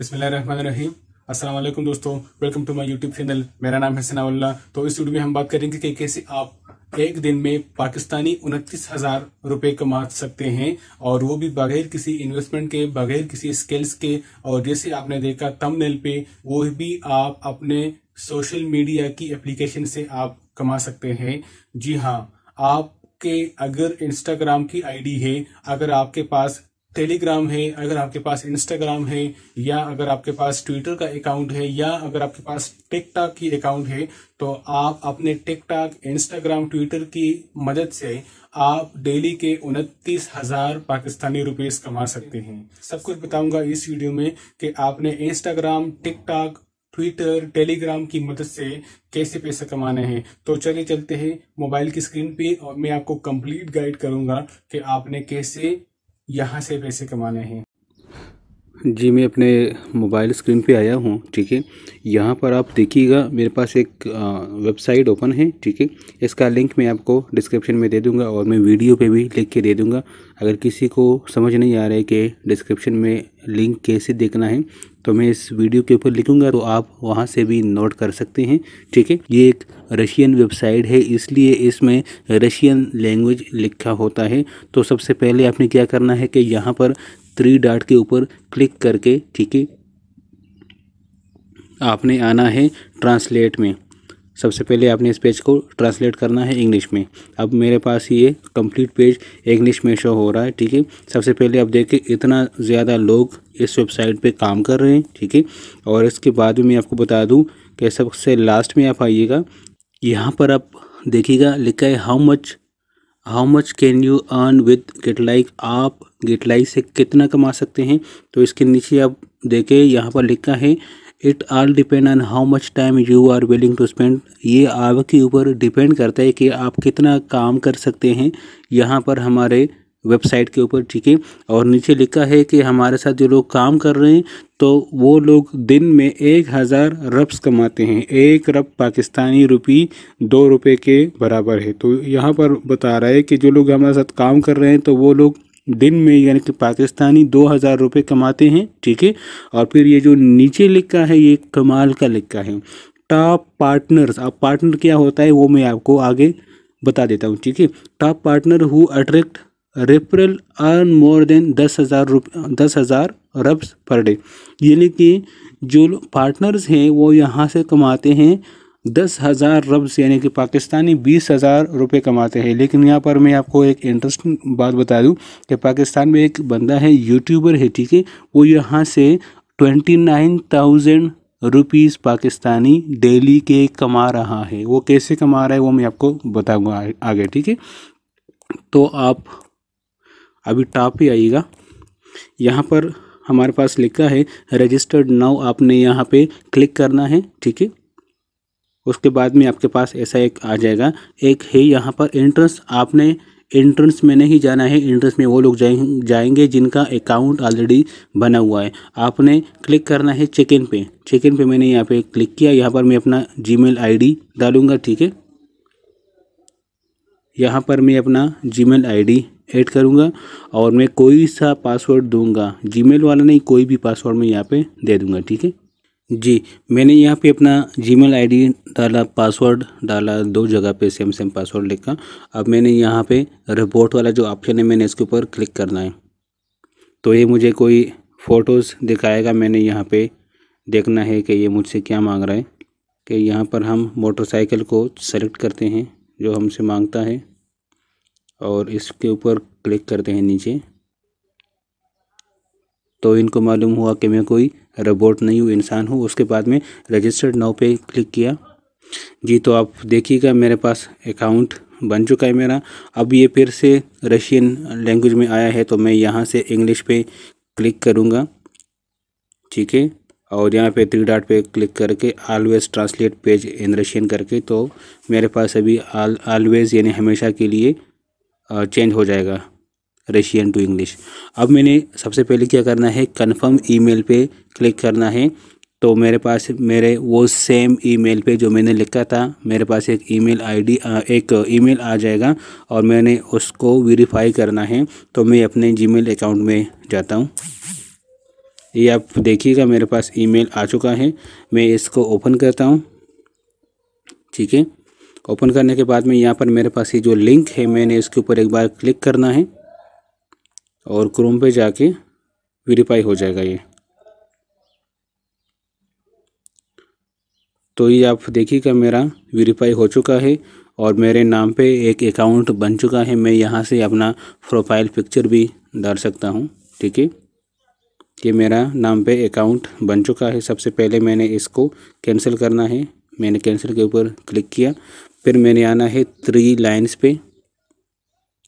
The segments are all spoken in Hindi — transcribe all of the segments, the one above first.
बिस्मिल्लाहिर्रहमानिर्रहीम अस्सलाम वालेकुम दोस्तों welcome to my YouTube channel मेरा नाम है सनाउल्ला तो इस वीडियो में हम बात करेंगे कि कैसे आप एक दिन में पाकिस्तानी उनतीस हजार रुपये कमा सकते हैं और वो भी बगैर किसी इन्वेस्टमेंट के बगैर किसी स्किल्स के और जैसे आपने देखा थंबनेल पे वो भी आप अपने सोशल मीडिया की एप्लीकेशन से आप कमा सकते हैं जी हाँ आपके अगर इंस्टाग्राम की आईडी है अगर आपके पास टेलीग्राम है अगर आपके पास इंस्टाग्राम है या अगर आपके पास ट्विटर का अकाउंट है या अगर आपके पास टिकटॉक की अकाउंट है तो आप अपने टिकटॉक इंस्टाग्राम ट्विटर की मदद से आप डेली के उनतीस हजार पाकिस्तानी रुपीस कमा सकते हैं सब कुछ बताऊंगा इस वीडियो में कि आपने इंस्टाग्राम टिकटॉक ट्विटर टेलीग्राम की मदद से कैसे पैसे कमाने हैं तो चलिए चलते हैं मोबाइल की स्क्रीन पे और मैं आपको कंप्लीट गाइड करूंगा कि आपने कैसे यहाँ से पैसे कमाने हैं जी मैं अपने मोबाइल स्क्रीन पे आया हूँ ठीक है यहाँ पर आप देखिएगा मेरे पास एक वेबसाइट ओपन है ठीक है इसका लिंक मैं आपको डिस्क्रिप्शन में दे दूँगा और मैं वीडियो पे भी लिख के दे दूँगा अगर किसी को समझ नहीं आ रहा है कि डिस्क्रिप्शन में लिंक कैसे देखना है तो मैं इस वीडियो के ऊपर लिखूँगा तो आप वहाँ से भी नोट कर सकते हैं ठीक है ये एक रशियन वेबसाइट है इसलिए इसमें रशियन लैंग्वेज लिखा होता है तो सबसे पहले आपने क्या करना है कि यहाँ पर थ्री डाट के ऊपर क्लिक करके ठीक है आपने आना है ट्रांसलेट में सबसे पहले आपने इस पेज को ट्रांसलेट करना है इंग्लिश में अब मेरे पास ये कंप्लीट पेज इंग्लिश में शो हो रहा है ठीक है सबसे पहले आप देखिए इतना ज़्यादा लोग इस वेबसाइट पे काम कर रहे हैं ठीक है और इसके बाद में मैं आपको बता दूं कि सबसे लास्ट में आप आइएगा यहाँ पर आप देखिएगा लिखा है how much how much can you earn with get like आप गेट लाइक से कितना कमा सकते हैं तो इसके नीचे आप देखें यहाँ पर लिखा है it all depend on how much time you are willing to spend ये आपके ऊपर डिपेंड करता है कि आप कितना काम कर सकते हैं यहाँ पर हमारे वेबसाइट के ऊपर ठीक है और नीचे लिखा है कि हमारे साथ जो लोग काम कर रहे हैं तो वो लोग दिन में एक हज़ार रब्स कमाते हैं एक रब पाकिस्तानी रुपी दो रुपए के बराबर है तो यहाँ पर बता रहा है कि जो लोग हमारे साथ काम कर रहे हैं तो वो लोग दिन में यानी कि पाकिस्तानी दो हज़ार रुपये कमाते हैं ठीक है और फिर ये जो नीचे लिखा है ये कमाल का लिखा है टॉप पार्टनर्स अब पार्टनर क्या होता है वो मैं आपको आगे बता देता हूँ ठीक है top partner who attract referral earn more than दस हज़ार रुप दस हज़ार रब्स पर डे यानी कि जो पार्टनर्स हैं वो यहाँ से कमाते हैं दस हज़ार रब्स यानी कि पाकिस्तानी बीस हज़ार रुपये कमाते हैं लेकिन यहाँ पर मैं आपको एक इंटरेस्टिंग बात बता दूँ कि पाकिस्तान में एक बंदा है यूट्यूबर है ठीक है वो यहाँ से twenty nine thousand rupees Pakistani daily के कमा रहा है वो कैसे कमा रहा है वो मैं आपको बताऊँगा आगे ठीक है तो आप अभी टॉप ही आइएगा यहाँ पर हमारे पास लिखा है रजिस्टर्ड नाउ आपने यहाँ पे क्लिक करना है ठीक है उसके बाद में आपके पास ऐसा एक आ जाएगा एक है यहाँ पर एंट्रेंस आपने एंट्रेंस में नहीं जाना है एंट्रेंस में वो लोग जाएंगे जिनका अकाउंट ऑलरेडी बना हुआ है आपने क्लिक करना है चेक इन पे चेक इन पे मैंने यहाँ पे क्लिक किया यहाँ पर मैं अपना आई डी डालूंगा ठीक है यहाँ पर मैं अपना आई डी ऐड करूँगा और मैं कोई सा पासवर्ड दूँगा जी वाला नहीं कोई भी पासवर्ड मैं यहाँ पर दे दूँगा ठीक है जी मैंने यहाँ पे अपना जी मेल डाला पासवर्ड डाला दो जगह पे सेम सेम पासवर्ड लिखा अब मैंने यहाँ पे रिपोर्ट वाला जो ऑप्शन है मैंने इसके ऊपर क्लिक करना है तो ये मुझे कोई फ़ोटोज़ दिखाएगा मैंने यहाँ पे देखना है कि ये मुझसे क्या मांग रहा है कि यहाँ पर हम मोटरसाइकिल को सेलेक्ट करते हैं जो हमसे मांगता है और इसके ऊपर क्लिक करते हैं नीचे तो इनको मालूम हुआ कि मैं कोई रोबोट नहीं हूँ इंसान हूँ उसके बाद में रजिस्टर्ड नाव पे क्लिक किया जी तो आप देखिएगा मेरे पास अकाउंट बन चुका है मेरा अब ये फिर से रशियन लैंग्वेज में आया है तो मैं यहाँ से इंग्लिश पे क्लिक करूँगा ठीक है और यहाँ पे थ्री डॉट पे क्लिक करके always translate page in Russian करके तो मेरे पास अभी ऑलवेज यानी हमेशा के लिए चेंज हो जाएगा रशियन टू इंग्लिश अब मैंने सबसे पहले क्या करना है कन्फर्म ईमेल पे क्लिक करना है तो मेरे पास मेरे वो सेम ईमेल पे जो मैंने लिखा था मेरे पास एक ईमेल आईडी एक ईमेल आ जाएगा और मैंने उसको वेरीफाई करना है तो मैं अपने जीमेल अकाउंट में जाता हूँ ये आप देखिएगा मेरे पास ईमेल आ चुका है मैं इसको ओपन करता हूँ ठीक है ओपन करने के बाद में यहाँ पर मेरे पास ये जो लिंक है मैंने इसके ऊपर एक बार क्लिक करना है और क्रोम पे जाके वेरीफाई हो जाएगा ये तो ये आप देखिएगा मेरा वेरीफाई हो चुका है और मेरे नाम पे एक अकाउंट बन चुका है मैं यहाँ से अपना प्रोफाइल पिक्चर भी डाल सकता हूँ ठीक है ये मेरा नाम पे अकाउंट बन चुका है सबसे पहले मैंने इसको कैंसिल करना है मैंने कैंसिल के ऊपर क्लिक किया फिर मैंने आना है थ्री लाइन्स पे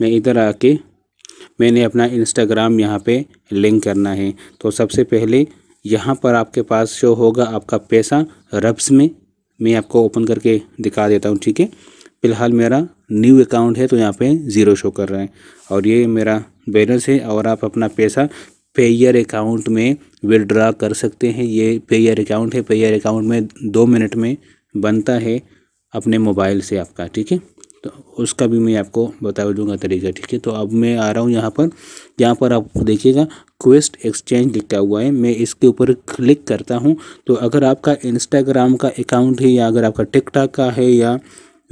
मैं इधर आके मैंने अपना इंस्टाग्राम यहाँ पे लिंक करना है तो सबसे पहले यहाँ पर आपके पास शो होगा आपका पैसा रब्स में मैं आपको ओपन करके दिखा देता हूँ ठीक है फ़िलहाल मेरा न्यू अकाउंट है तो यहाँ पे ज़ीरो शो कर रहा है और ये मेरा बैलेंस है और आप अपना पैसा पेयर अकाउंट में विड्रा कर सकते हैं ये पेयर अकाउंट है पेयर अकाउंट में दो मिनट में बनता है अपने मोबाइल से आपका ठीक है तो उसका भी मैं आपको बता दूंगा तरीका ठीक है तो अब मैं आ रहा हूँ यहाँ पर यहाँ पर आप देखिएगा क्वेस्ट एक्सचेंज लिखा हुआ है मैं इसके ऊपर क्लिक करता हूँ तो अगर आपका इंस्टाग्राम का अकाउंट है या अगर आपका टिकटॉक का है या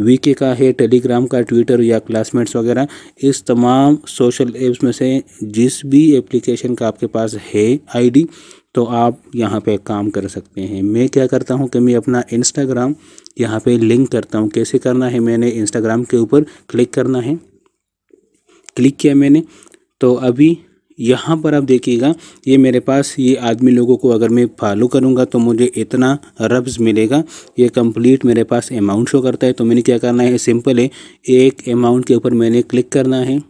वीके का है टेलीग्राम का ट्विटर या क्लासमेट्स वगैरह इस तमाम सोशल एप्स में से जिस भी एप्लीकेशन का आपके पास है आईडी तो आप यहाँ पे काम कर सकते हैं मैं क्या करता हूँ कि मैं अपना इंस्टाग्राम यहाँ पे लिंक करता हूँ कैसे करना है मैंने इंस्टाग्राम के ऊपर क्लिक करना है क्लिक किया मैंने तो अभी यहाँ पर आप देखिएगा ये मेरे पास ये आदमी लोगों को अगर मैं फॉलो करूँगा तो मुझे इतना रब्स मिलेगा ये कंप्लीट मेरे पास अमाउंट शो करता है तो मैंने क्या करना है सिंपल है एक अमाउंट के ऊपर मैंने क्लिक करना है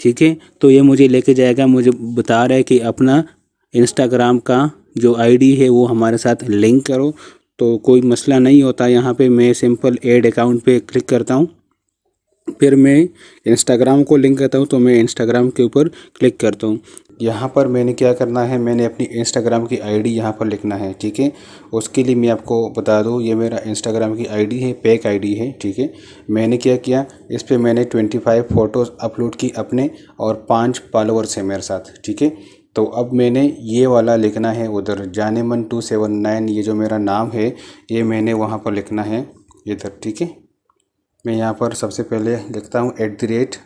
ठीक है तो ये मुझे लेके जाएगा मुझे बता रहा है कि अपना इंस्टाग्राम का जो आईडी है वो हमारे साथ लिंक करो तो कोई मसला नहीं होता यहाँ पे मैं सिंपल एड अकाउंट पे क्लिक करता हूँ फिर मैं इंस्टाग्राम को लिंक करता हूँ तो मैं इंस्टाग्राम के ऊपर क्लिक करता हूँ यहाँ पर मैंने क्या करना है मैंने अपनी इंस्टाग्राम की आईडी यहाँ पर लिखना है ठीक है उसके लिए मैं आपको बता दूँ ये मेरा इंस्टाग्राम की आईडी है पैक आईडी है ठीक है मैंने क्या किया इस पर मैंने ट्वेंटी फाइव फ़ोटोज़ अपलोड की अपने और पाँच फॉलोअर्स हैं मेरे साथ ठीक है तो अब मैंने ये वाला लिखना है उधर जाने मन टू सेवन नाइन ये जो मेरा नाम है ये मैंने वहाँ पर लिखना है इधर ठीक है मैं यहाँ पर सबसे पहले लिखता हूँ एट द रेट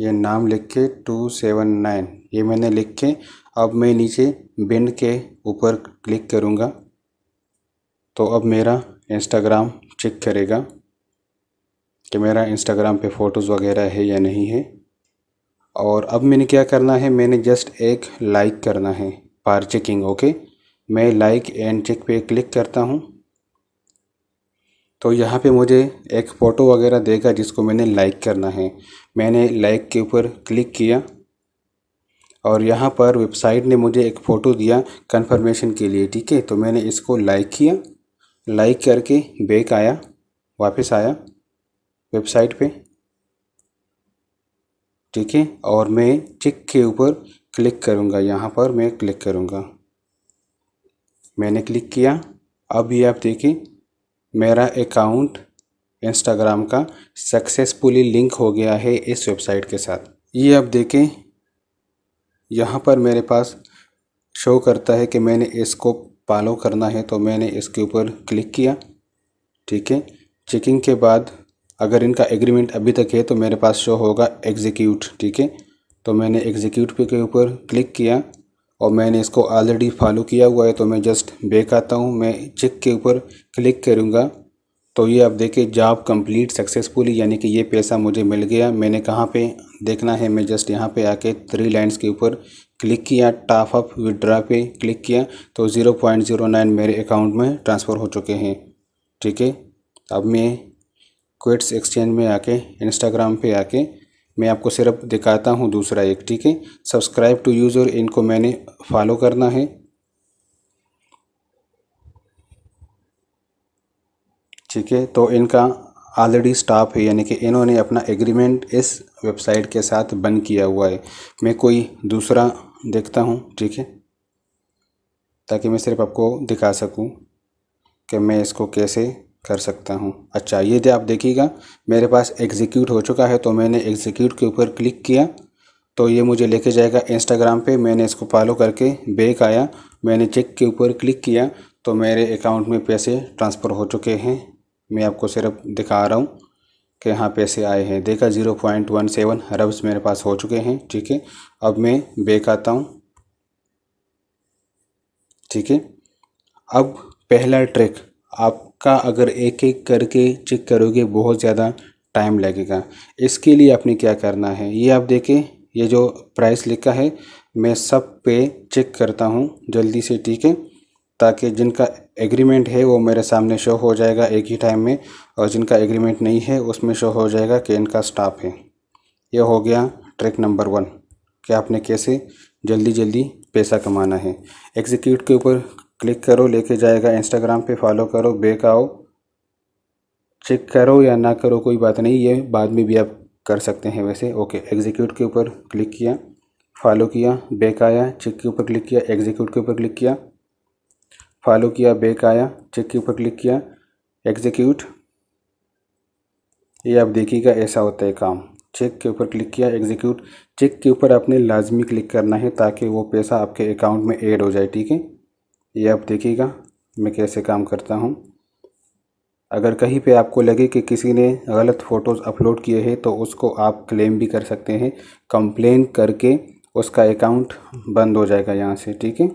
ये नाम लिख के टू सेवन नाइन ये मैंने लिख के अब मैं नीचे बिन के ऊपर क्लिक करूँगा तो अब मेरा इंस्टाग्राम चेक करेगा कि मेरा इंस्टाग्राम पे फ़ोटोज़ वगैरह है या नहीं है और अब मैंने क्या करना है मैंने जस्ट एक लाइक करना है पार चेकिंग ओके मैं लाइक एंड चेक पे क्लिक करता हूँ तो यहाँ पे मुझे एक फ़ोटो वगैरह देगा जिसको मैंने लाइक करना है मैंने लाइक के ऊपर क्लिक किया और यहाँ पर वेबसाइट ने मुझे एक फ़ोटो दिया कंफर्मेशन के लिए ठीक है तो मैंने इसको लाइक किया लाइक करके बैक आया वापस आया वेबसाइट पे ठीक है और मैं चिक के ऊपर क्लिक करूँगा यहाँ पर मैं क्लिक करूँगा मैंने क्लिक किया अब ये आप देखिए मेरा अकाउंट इंस्टाग्राम का सक्सेसफुली लिंक हो गया है इस वेबसाइट के साथ ये आप देखें यहाँ पर मेरे पास शो करता है कि मैंने इसको फॉलो करना है तो मैंने इसके ऊपर क्लिक किया ठीक है चेकिंग के बाद अगर इनका एग्रीमेंट अभी तक है तो मेरे पास शो होगा एग्जीक्यूट ठीक है तो मैंने एग्जीक्यूट पे के ऊपर क्लिक किया और मैंने इसको ऑलरेडी फॉलो किया हुआ है तो मैं जस्ट बेक आता हूँ मैं चेक के ऊपर क्लिक करूँगा तो ये आप देखें जॉब कंप्लीट सक्सेसफुली यानी कि ये पैसा मुझे मिल गया मैंने कहाँ पे देखना है मैं जस्ट यहाँ पे आके थ्री लाइंस के ऊपर क्लिक किया टॉप अप विड्रा पे क्लिक किया तो ज़ीरो पॉइंट ज़ीरो नाइन मेरे अकाउंट में ट्रांसफ़र हो चुके हैं ठीक है अब मैं क्वेट्स एक्सचेंज में आके इंस्टाग्राम पे आके मैं आपको सिर्फ दिखाता हूँ दूसरा एक ठीक है सब्सक्राइब टू यूज़र इनको मैंने फॉलो करना है ठीक है तो इनका ऑलरेडी स्टाफ है यानी कि इन्होंने अपना एग्रीमेंट इस वेबसाइट के साथ बंद किया हुआ है मैं कोई दूसरा देखता हूँ ठीक है ताकि मैं सिर्फ आपको दिखा सकूँ कि मैं इसको कैसे कर सकता हूँ अच्छा ये आप देखिएगा मेरे पास एग्जीक्यूट हो चुका है तो मैंने एग्जीक्यूट के ऊपर क्लिक किया तो ये मुझे लेके जाएगा इंस्टाग्राम पे मैंने इसको फॉलो करके बैक आया मैंने चेक के ऊपर क्लिक किया तो मेरे अकाउंट में पैसे ट्रांसफ़र हो चुके हैं मैं आपको सिर्फ दिखा रहा हूँ कि हाँ पैसे आए हैं देखा zero point one seven rubs मेरे पास हो चुके हैं ठीक है अब मैं बैक आता हूँ ठीक है अब पहला ट्रिक आप का अगर एक एक करके चेक करोगे बहुत ज़्यादा टाइम लगेगा इसके लिए आपने क्या करना है ये आप देखें ये जो प्राइस लिखा है मैं सब पे चेक करता हूँ जल्दी से ठीक है ताकि जिनका एग्रीमेंट है वो मेरे सामने शो हो जाएगा एक ही टाइम में और जिनका एग्रीमेंट नहीं है उसमें शो हो जाएगा कि इनका स्टाफ है ये हो गया ट्रैक नंबर वन कि आपने कैसे जल्दी जल्दी पैसा कमाना है एग्जीक्यूट के ऊपर क्लिक करो लेके जाएगा इंस्टाग्राम पे फॉलो करो बेक आओ चेक करो या ना करो कोई बात नहीं ये बाद में भी आप कर सकते हैं वैसे ओके एग्जीक्यूट के ऊपर क्लिक किया फॉलो किया बेक आया चेक के ऊपर क्लिक किया एग्जीक्यूट के ऊपर क्लिक किया फॉलो किया बेक आया चेक के ऊपर क्लिक किया एग्जीक्यूट ये आप देखिएगा ऐसा होता है काम चेक के ऊपर क्लिक किया एग्जीक्यूट चेक के ऊपर आपने लाजमी क्लिक करना है ताकि वो पैसा आपके अकाउंट में ऐड हो जाए ठीक है ये आप देखिएगा मैं कैसे काम करता हूँ अगर कहीं पे आपको लगे कि किसी ने गलत फ़ोटोज़ अपलोड किए हैं तो उसको आप क्लेम भी कर सकते हैं कंप्लेन करके उसका अकाउंट बंद हो जाएगा यहाँ से ठीक है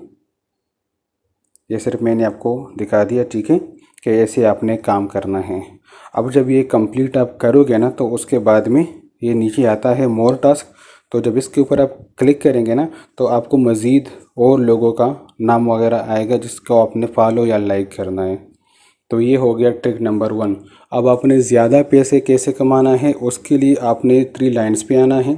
ये सिर्फ मैंने आपको दिखा दिया ठीक है कि ऐसे आपने काम करना है अब जब ये कंप्लीट आप करोगे ना तो उसके बाद में ये नीचे आता है मोर टास्क तो जब इसके ऊपर आप क्लिक करेंगे ना तो आपको मज़ीद और लोगों का नाम वगैरह आएगा जिसको आपने फॉलो या लाइक करना है तो ये हो गया ट्रिक नंबर वन अब आपने ज़्यादा पैसे कैसे कमाना है उसके लिए आपने थ्री लाइन्स पे आना है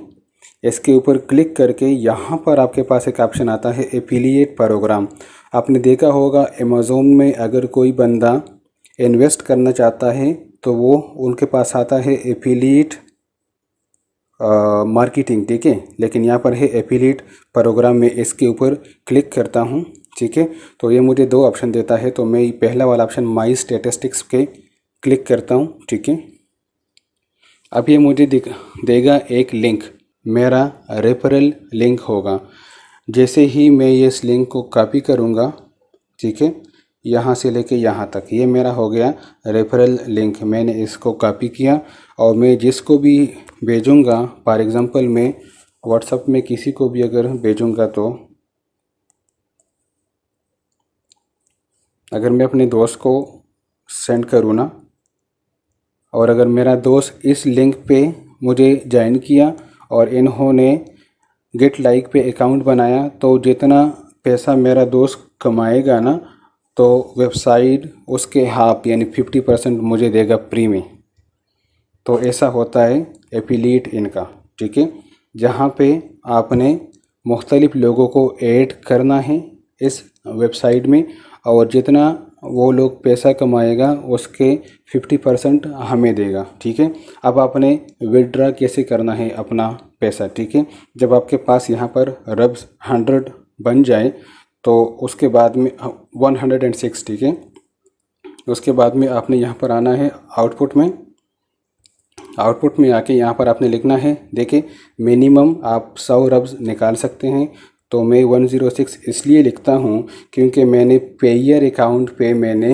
इसके ऊपर क्लिक करके यहाँ पर आपके पास एक ऑप्शन आता है एफिलिएट प्रोग्राम आपने देखा होगा अमेज़ोन में अगर कोई बंदा इन्वेस्ट करना चाहता है तो वो उनके पास आता है एफिलिएट मार्केटिंग ठीक है लेकिन यहाँ पर है एफिलेट प्रोग्राम में इसके ऊपर क्लिक करता हूँ ठीक है तो ये मुझे दो ऑप्शन देता है तो मैं पहला वाला ऑप्शन माई स्टेटिस्टिक्स के क्लिक करता हूँ ठीक है अब ये मुझे देगा एक लिंक मेरा रेफरल लिंक होगा जैसे ही मैं ये इस लिंक को कॉपी करूँगा ठीक है यहाँ से लेके यहाँ तक ये मेरा हो गया रेफरल लिंक मैंने इसको कॉपी किया और मैं जिसको भी भेजूँगा फॉर एग्ज़ाम्पल मैं व्हाट्सअप में किसी को भी अगर भेजूँगा तो अगर मैं अपने दोस्त को सेंड करूँ ना और अगर मेरा दोस्त इस लिंक पे मुझे ज्वाइन किया और इन्होंने गेट लाइक पे अकाउंट बनाया तो जितना पैसा मेरा दोस्त कमाएगा ना तो वेबसाइट उसके हाफ यानी फिफ्टी परसेंट मुझे देगा प्रीमी तो ऐसा होता है एफिलीट इनका ठीक है जहाँ पे आपने मुख्तलिफ़ लोगों को ऐड करना है इस वेबसाइट में और जितना वो लोग पैसा कमाएगा उसके फिफ्टी परसेंट हमें देगा ठीक है अब आपने विड्रा कैसे करना है अपना पैसा ठीक है जब आपके पास यहाँ पर रब्स हंड्रेड बन जाए तो उसके बाद में वन हंड्रेड एंड सिक्स ठीक है उसके बाद में आपने यहाँ पर आना है आउटपुट में आउटपुट में आके यहाँ पर आपने लिखना है देखिए मिनिमम आप सौ रब्स निकाल सकते हैं तो मैं वन ज़ीरो सिक्स इसलिए लिखता हूँ क्योंकि मैंने पेयर अकाउंट पे मैंने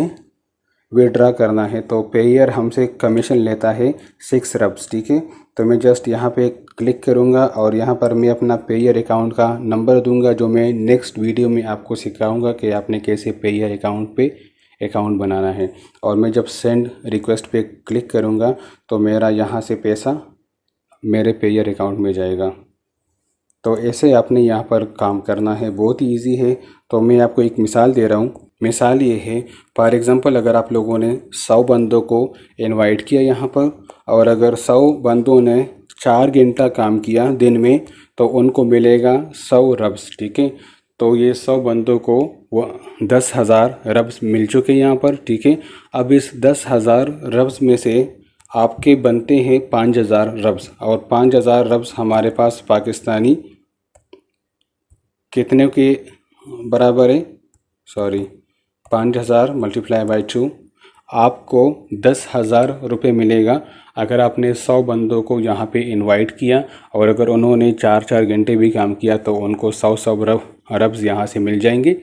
विड्रा करना है तो पेयर हमसे कमीशन लेता है सिक्स रब्स ठीक है तो मैं जस्ट यहाँ पे क्लिक करूँगा और यहाँ पर मैं अपना पेयर अकाउंट का नंबर दूंगा जो मैं नेक्स्ट वीडियो में आपको सिखाऊंगा कि आपने कैसे पेयर अकाउंट पे अकाउंट बनाना है और मैं जब सेंड रिक्वेस्ट पे क्लिक करूँगा तो मेरा यहाँ से पैसा मेरे पेयर अकाउंट में जाएगा तो ऐसे आपने यहाँ पर काम करना है बहुत ही ईजी है तो मैं आपको एक मिसाल दे रहा हूँ मिसाल ये है फॉर एग्ज़ाम्पल अगर आप लोगों ने सौ बंदों को इन्वाइट किया यहाँ पर और अगर सौ बंदों ने चार घंटा काम किया दिन में तो उनको मिलेगा सौ रब्स ठीक है तो ये सौ बंदों को वो दस हज़ार रब्स मिल चुके हैं यहाँ पर ठीक है अब इस दस हज़ार रब्स में से आपके बनते हैं पाँच हज़ार रब्स और पाँच हज़ार रब्स हमारे पास पाकिस्तानी कितने के बराबर है सॉरी पाँच हज़ार मल्टीप्लाई बाई टू आपको दस हज़ार रुपये मिलेगा अगर आपने सौ बंदों को यहाँ पे इनवाइट किया और अगर उन्होंने चार चार घंटे भी काम किया तो उनको सौ सौ रब रब्स यहाँ से मिल जाएंगे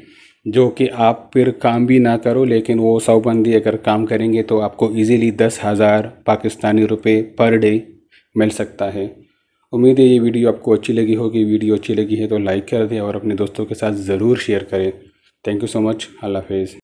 जो कि आप फिर काम भी ना करो लेकिन वो सौ बंदी अगर काम करेंगे तो आपको इजीली दस हज़ार पाकिस्तानी रुपए पर डे मिल सकता है उम्मीद है ये वीडियो आपको अच्छी लगी होगी वीडियो अच्छी लगी है तो लाइक कर दें और अपने दोस्तों के साथ ज़रूर शेयर करें थैंक यू सो मच अल्लाह हाफिज़